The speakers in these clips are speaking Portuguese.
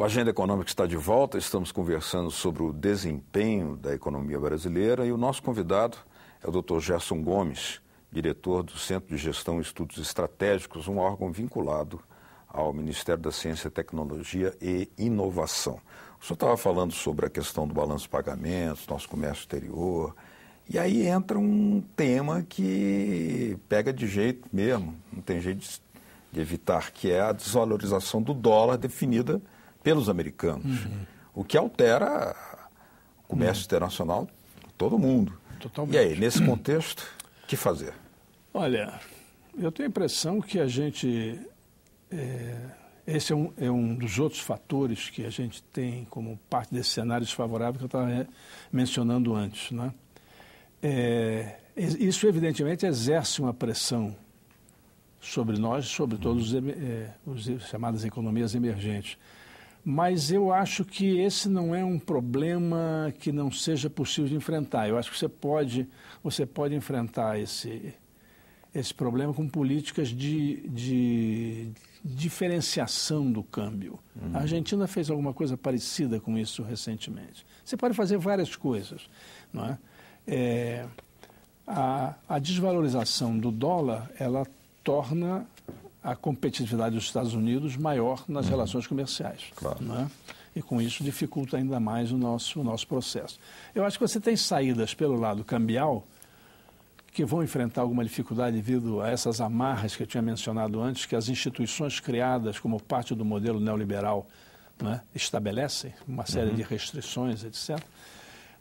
O Agenda Econômica está de volta, estamos conversando sobre o desempenho da economia brasileira e o nosso convidado é o Dr. Gerson Gomes, diretor do Centro de Gestão e Estudos Estratégicos, um órgão vinculado ao Ministério da Ciência, Tecnologia e Inovação. O senhor estava falando sobre a questão do balanço de pagamentos, nosso comércio exterior, e aí entra um tema que pega de jeito mesmo, não tem jeito de, de evitar, que é a desvalorização do dólar definida pelos americanos, uhum. o que altera o comércio uhum. internacional todo mundo. Totalmente. E aí, nesse contexto, o que fazer? Olha, eu tenho a impressão que a gente. É, esse é um, é um dos outros fatores que a gente tem como parte desse cenário desfavorável que eu estava é, mencionando antes. Né? É, isso, evidentemente, exerce uma pressão sobre nós, sobre todos os, uhum. é, os chamadas economias emergentes mas eu acho que esse não é um problema que não seja possível de enfrentar. Eu acho que você pode, você pode enfrentar esse, esse problema com políticas de, de diferenciação do câmbio. Uhum. A Argentina fez alguma coisa parecida com isso recentemente. Você pode fazer várias coisas, não é? é a, a desvalorização do dólar, ela torna a competitividade dos Estados Unidos maior nas uhum. relações comerciais. Claro. Né? E com isso dificulta ainda mais o nosso, o nosso processo. Eu acho que você tem saídas pelo lado cambial que vão enfrentar alguma dificuldade devido a essas amarras que eu tinha mencionado antes, que as instituições criadas como parte do modelo neoliberal né, estabelecem, uma série uhum. de restrições, etc.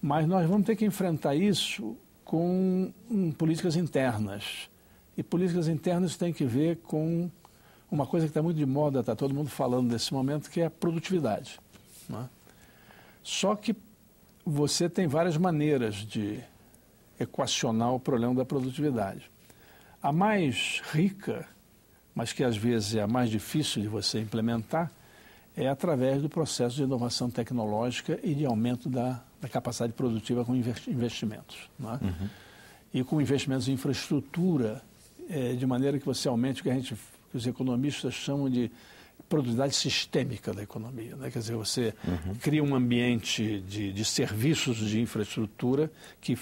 Mas nós vamos ter que enfrentar isso com hum, políticas internas e políticas internas têm que ver com uma coisa que está muito de moda, está todo mundo falando nesse momento, que é a produtividade. Né? Só que você tem várias maneiras de equacionar o problema da produtividade. A mais rica, mas que às vezes é a mais difícil de você implementar, é através do processo de inovação tecnológica e de aumento da, da capacidade produtiva com investimentos. Né? Uhum. E com investimentos em infraestrutura é, de maneira que você aumente o que, a gente, que os economistas chamam de produtividade sistêmica da economia. Né? Quer dizer, você uhum. cria um ambiente de, de serviços de infraestrutura que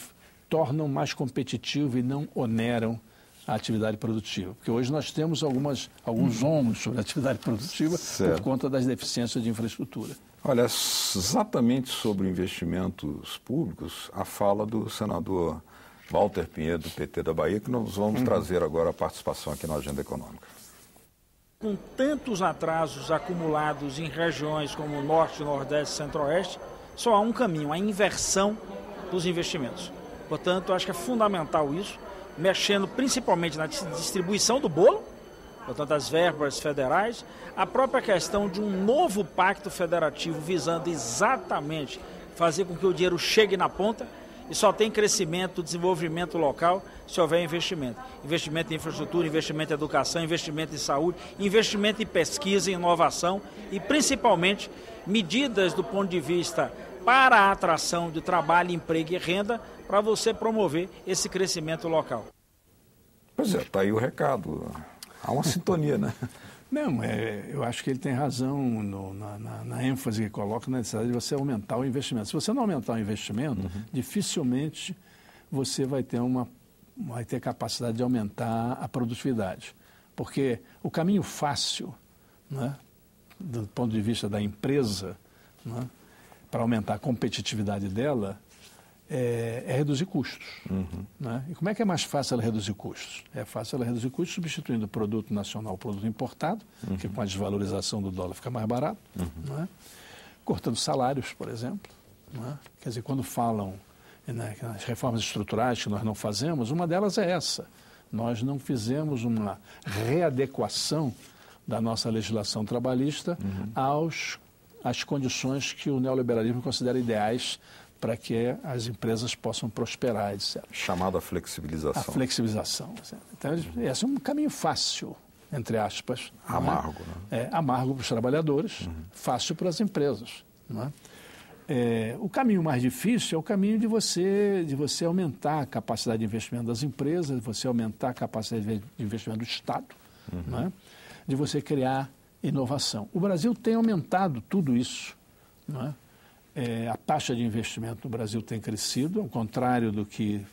tornam mais competitivo e não oneram a atividade produtiva. Porque hoje nós temos algumas, alguns uhum. ombros sobre a atividade produtiva certo. por conta das deficiências de infraestrutura. Olha, exatamente sobre investimentos públicos, a fala do senador Walter Pinheiro, do PT da Bahia, que nós vamos uhum. trazer agora a participação aqui na Agenda Econômica. Com tantos atrasos acumulados em regiões como Norte, Nordeste e Centro-Oeste, só há um caminho, a inversão dos investimentos. Portanto, acho que é fundamental isso, mexendo principalmente na distribuição do bolo, portanto, as verbas federais, a própria questão de um novo pacto federativo visando exatamente fazer com que o dinheiro chegue na ponta e só tem crescimento, desenvolvimento local se houver investimento. Investimento em infraestrutura, investimento em educação, investimento em saúde, investimento em pesquisa, inovação e principalmente medidas do ponto de vista para a atração de trabalho, emprego e renda para você promover esse crescimento local. Pois é, está aí o recado. Há uma sintonia, né? Não, é, eu acho que ele tem razão no, na, na, na, ênfase que coloca na necessidade de você aumentar o investimento. Se você não aumentar o investimento, uhum. dificilmente você vai ter uma vai ter capacidade de aumentar a produtividade. Porque o caminho fácil, né, do ponto de vista da empresa, né, para aumentar a competitividade dela, é, é reduzir custos. Uhum. Né? E como é que é mais fácil ela reduzir custos? É fácil ela reduzir custos substituindo o produto nacional por produto importado, uhum. que com a desvalorização do dólar fica mais barato, uhum. né? cortando salários, por exemplo. Né? Quer dizer, quando falam né, nas reformas estruturais que nós não fazemos, uma delas é essa. Nós não fizemos uma readequação da nossa legislação trabalhista uhum. aos às condições que o neoliberalismo considera ideais para que as empresas possam prosperar, etc. Chamada flexibilização. A flexibilização. Então, esse é um caminho fácil, entre aspas. É? Amargo. É? Né? É, amargo para os trabalhadores, uhum. fácil para as empresas. É? é? o caminho mais difícil é o caminho de você, de você aumentar a capacidade de investimento das empresas, de você aumentar a capacidade de investimento do Estado, uhum. É? de você criar inovação. O Brasil tem aumentado tudo isso. Não é? É, a taxa de investimento no Brasil tem crescido, ao contrário do que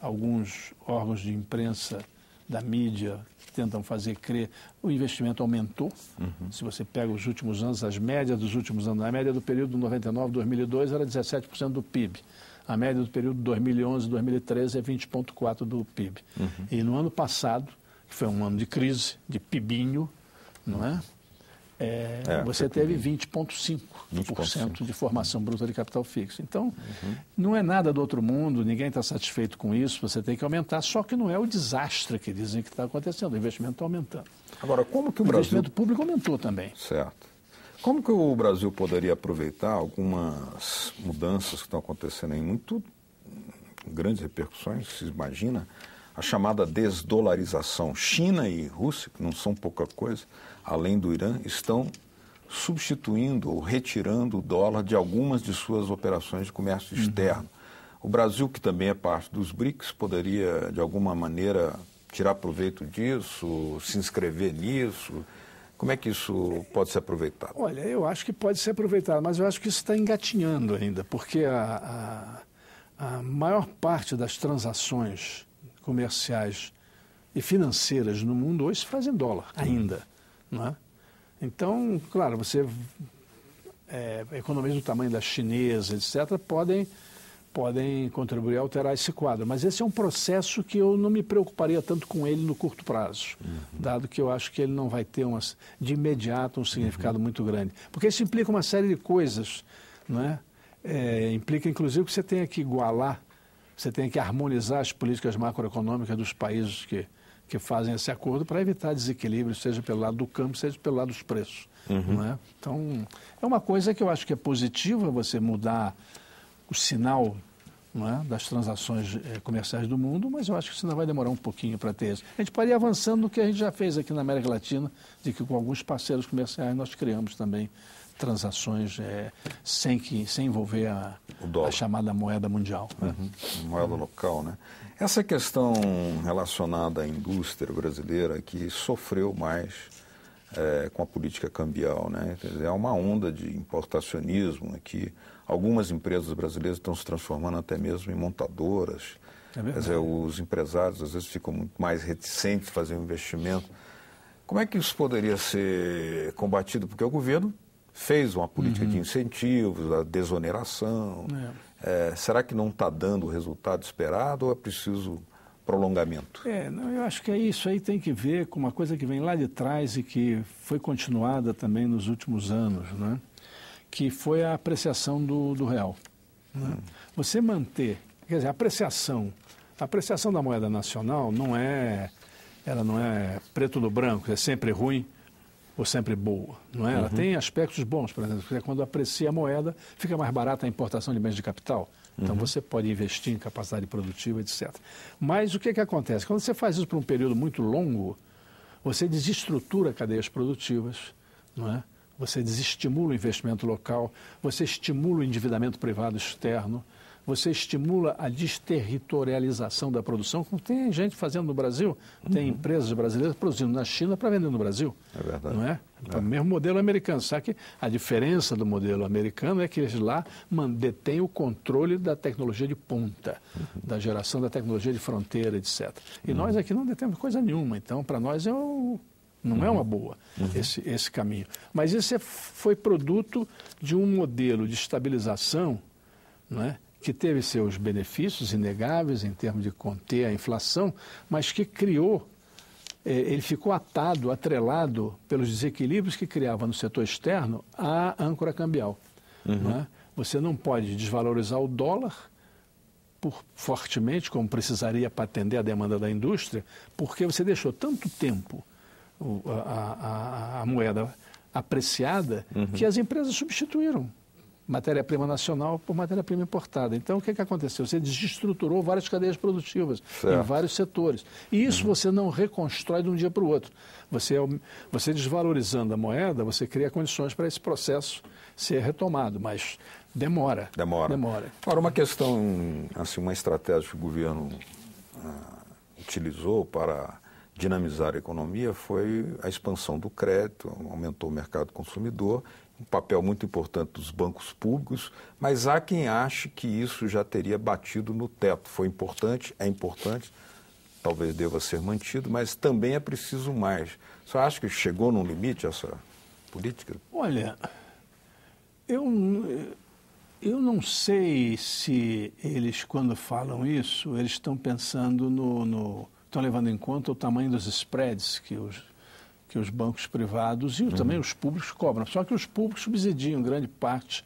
alguns órgãos de imprensa da mídia tentam fazer crer, o investimento aumentou. Uhum. Se você pega os últimos anos, as médias dos últimos anos, a média do período 99, 2002 era 17% do PIB. A média do período 2011, 2013 é 20,4% do PIB. Uhum. E no ano passado, que foi um ano de crise, de pibinho, não é? é, é, você teve 20,5% 20 de formação bruta de capital fixo. Então, uhum. não é nada do outro mundo, ninguém está satisfeito com isso, você tem que aumentar, só que não é o desastre que dizem que está acontecendo, o investimento está aumentando. Agora, como que o, o Brasil... investimento público aumentou também. Certo. Como que o Brasil poderia aproveitar algumas mudanças que estão acontecendo em muito grandes repercussões, se imagina, a chamada desdolarização. China e Rússia, que não são pouca coisa, além do Irã, estão substituindo ou retirando o dólar de algumas de suas operações de comércio uhum. externo. Uhum. O Brasil, que também é parte dos BRICS, poderia, de alguma maneira, tirar proveito disso, se inscrever nisso. Como é que isso pode ser aproveitado? Olha, eu acho que pode ser aproveitado, mas eu acho que isso está engatinhando ainda, porque a, a, a maior parte das transações comerciais e financeiras no mundo hoje se fazem em dólar ainda. Não é? Então, claro, você é, economias do tamanho da chinesa, etc., podem, podem contribuir a alterar esse quadro. Mas esse é um processo que eu não me preocuparia tanto com ele no curto prazo, uhum. dado que eu acho que ele não vai ter umas, de imediato um significado uhum. muito grande. Porque isso implica uma série de coisas. Né? É, implica, inclusive, que você tenha que igualar você tem que harmonizar as políticas macroeconômicas dos países que, que fazem esse acordo para evitar desequilíbrio, seja pelo lado do campo, seja pelo lado dos preços. Uhum. É? Então, é uma coisa que eu acho que é positiva você mudar o sinal é? das transações eh, comerciais do mundo, mas eu acho que isso ainda vai demorar um pouquinho para ter isso. A gente pode ir avançando no que a gente já fez aqui na América Latina, de que com alguns parceiros comerciais nós criamos também transações eh, sem, que, sem envolver a, a chamada moeda mundial. Né? Uhum. Moeda local, né? Essa questão relacionada à indústria brasileira que sofreu mais é, com a política cambial, né? Quer dizer, há uma onda de importacionismo aqui. Algumas empresas brasileiras estão se transformando até mesmo em montadoras. É Quer dizer, os empresários às vezes ficam muito mais reticentes a fazer um investimento. Como é que isso poderia ser combatido? Porque o governo fez uma política uhum. de incentivos, a desoneração. É. É, será que não está dando o resultado esperado ou é preciso prolongamento? É, não, eu acho que é isso aí tem que ver com uma coisa que vem lá de trás e que foi continuada também nos últimos anos, né? que foi a apreciação do, do real. Né? Hum. Você manter, quer dizer, a apreciação, a apreciação da moeda nacional não é, ela não é preto no branco, é sempre ruim ou sempre boa, não é? Ela uhum. tem aspectos bons, por exemplo, é quando aprecia a moeda, fica mais barata a importação de bens de capital. Então uhum. você pode investir em capacidade produtiva, etc. Mas o que, é que acontece? Quando você faz isso por um período muito longo, você desestrutura cadeias produtivas, não é? Você desestimula o investimento local, você estimula o endividamento privado externo, você estimula a desterritorialização da produção, como tem gente fazendo no Brasil, uhum. tem empresas brasileiras produzindo na China para vender no Brasil. É verdade. Não é? é? é. O mesmo modelo americano. Só que a diferença do modelo americano é que eles lá detêm o controle da tecnologia de ponta, uhum. da geração da tecnologia de fronteira, etc. E uhum. nós aqui não detemos coisa nenhuma. Então, para nós é o não é uhum. é uma boa uhum. esse, esse caminho. Mas esse é, foi produto de um modelo de estabilização não é? que teve seus benefícios inegáveis em termos de conter a inflação, mas que criou, é, ele ficou atado, atrelado pelos desequilíbrios que criava no setor externo à âncora cambial. Uhum. Né? Você não pode desvalorizar o dólar por, fortemente, como precisaria para atender a demanda da indústria, porque você deixou tanto tempo a, a, a moeda apreciada uhum. que as empresas substituíram matéria-prima nacional por matéria-prima importada. Então, o que, é que aconteceu? Você desestruturou várias cadeias produtivas certo. em vários setores. E isso uhum. você não reconstrói de um dia para o outro. Você, é você desvalorizando a moeda, você cria condições para esse processo ser retomado, mas demora. Demora. Demora. Agora, uma questão, assim, uma estratégia que o governo ah, utilizou para dinamizar a economia foi a expansão do crédito, aumentou o mercado consumidor, um papel muito importante dos bancos públicos, mas há quem ache que isso já teria batido no teto. Foi importante, é importante, talvez deva ser mantido, mas também é preciso mais. Só acha que chegou num limite essa política? Olha, eu, eu não sei se eles, quando falam isso, eles estão pensando no, no estão levando em conta o tamanho dos spreads que os, que os bancos privados e uhum. também os públicos cobram. Só que os públicos subsidiam grande parte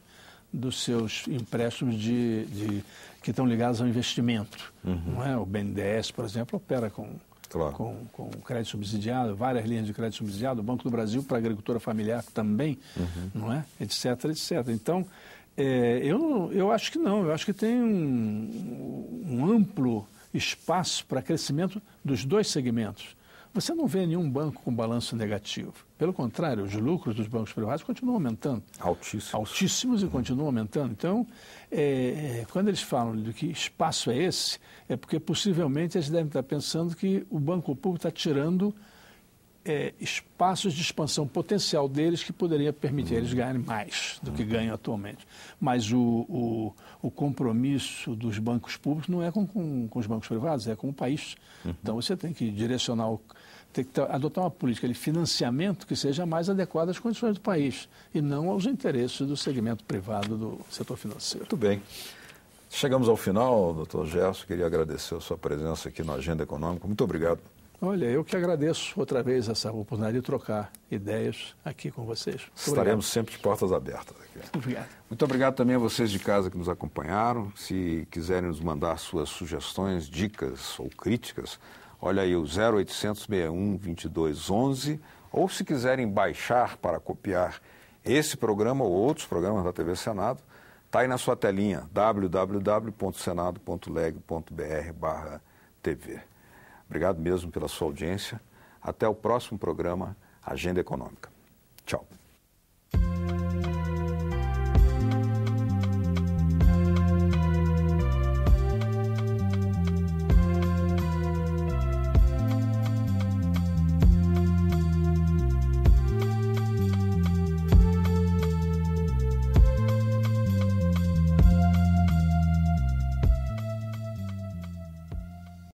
dos seus empréstimos de, de que estão ligados ao investimento. Uhum. Não é? O BNDES, por exemplo, opera com, claro. com, com crédito subsidiado, várias linhas de crédito subsidiado, o Banco do Brasil para agricultura familiar também, uhum. não é? etc, etc. Então, é, eu, eu acho que não, eu acho que tem um, um amplo espaço para crescimento dos dois segmentos. Você não vê nenhum banco com balanço negativo. Pelo contrário, os lucros dos bancos privados continuam aumentando. Altíssimos. Altíssimos e continuam aumentando. Então, é, é quando eles falam de que espaço é esse, é porque possivelmente eles devem estar pensando que o banco público está tirando é, espaços de expansão potencial deles que poderia permitir eles uhum. ganharem mais do que ganham atualmente. Mas o, o, o compromisso dos bancos públicos não é com, com, com, os bancos privados, é com o país. Uhum. Então você tem que direcionar o, tem que adotar uma política de financiamento que seja mais adequada às condições do país e não aos interesses do segmento privado do setor financeiro. Muito bem. Chegamos ao final, doutor Gerson. Queria agradecer a sua presença aqui no Agenda Econômica. Muito obrigado Olha, eu que agradeço outra vez essa oportunidade de trocar ideias aqui com vocês. Muito Estaremos obrigado. sempre de portas abertas aqui. Muito obrigado. Muito obrigado também a vocês de casa que nos acompanharam. Se quiserem nos mandar suas sugestões, dicas ou críticas, olha aí o 0800 61 2211 ou se quiserem baixar para copiar esse programa ou outros programas da TV Senado, está aí na sua telinha, www.senado.leg.br barra TV. Obrigado mesmo pela sua audiência. Até o próximo programa Agenda Econômica. Tchau.